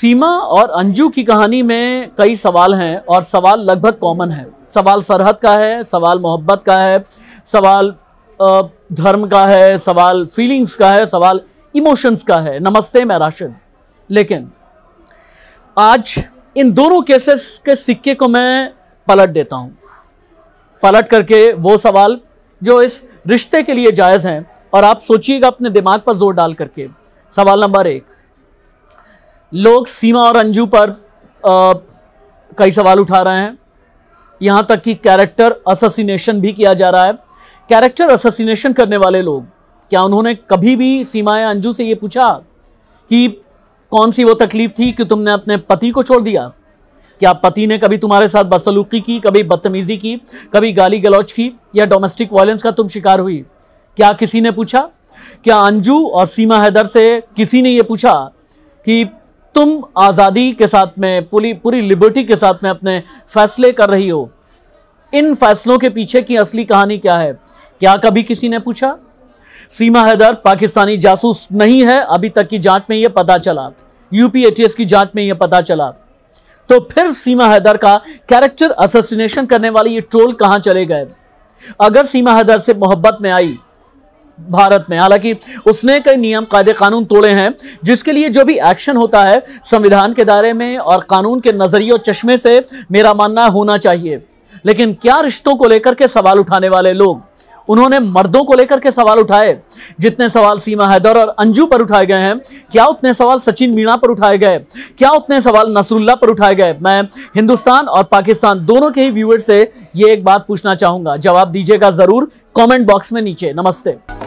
सीमा और अंजू की कहानी में कई सवाल हैं और सवाल लगभग कॉमन है सवाल सरहद का है सवाल मोहब्बत का है सवाल धर्म का है सवाल फीलिंग्स का है सवाल इमोशंस का है नमस्ते मैं राशिद लेकिन आज इन दोनों केसेस के सिक्के को मैं पलट देता हूँ पलट करके वो सवाल जो इस रिश्ते के लिए जायज़ हैं और आप सोचिएगा अपने दिमाग पर जोर डाल करके सवाल नंबर एक लोग सीमा और अंजू पर कई सवाल उठा रहे हैं यहाँ तक कि कैरेक्टर अससिनेशन भी किया जा रहा है कैरेक्टर अससिनेशन करने वाले लोग क्या उन्होंने कभी भी सीमा या अंजू से ये पूछा कि कौन सी वो तकलीफ थी कि तुमने अपने पति को छोड़ दिया क्या पति ने कभी तुम्हारे साथ बदसलूकी की कभी बदतमीज़ी की कभी गाली गलौच की या डोमेस्टिक वायलेंस का तुम शिकार हुई क्या किसी ने पूछा क्या अंजू और सीमा हैदर से किसी ने ये पूछा कि तुम आज़ादी के साथ में पूरी पूरी लिबर्टी के साथ में अपने फैसले कर रही हो इन फैसलों के पीछे की असली कहानी क्या है क्या कभी किसी ने पूछा सीमा हैदर पाकिस्तानी जासूस नहीं है अभी तक की जांच में यह पता चला यूपी एटीएस की जांच में यह पता चला तो फिर सीमा हैदर का कैरेक्टर असोसिनेशन करने वाले ये ट्रोल कहां चले गए अगर सीमा हैदर से मोहब्बत में आई भारत में हालांकि उसने कई नियम कायदे कानून तोड़े हैं जिसके लिए जो भी एक्शन होता है संविधान के दायरे में और कानून के नजरिए चश्मे से मेरा मानना होना चाहिए लेकिन क्या रिश्तों को लेकर के सवाल उठाने वाले लोग उन्होंने मर्दों को लेकर के सवाल उठाए जितने सवाल सीमा हैदर और अंजू पर उठाए गए हैं क्या उतने सवाल सचिन मीणा पर उठाए गए क्या उतने सवाल नसरुल्ला पर उठाए गए मैं हिंदुस्तान और पाकिस्तान दोनों के ही व्यूअर्स से ये एक बात पूछना चाहूंगा जवाब दीजिएगा जरूर कमेंट बॉक्स में नीचे नमस्ते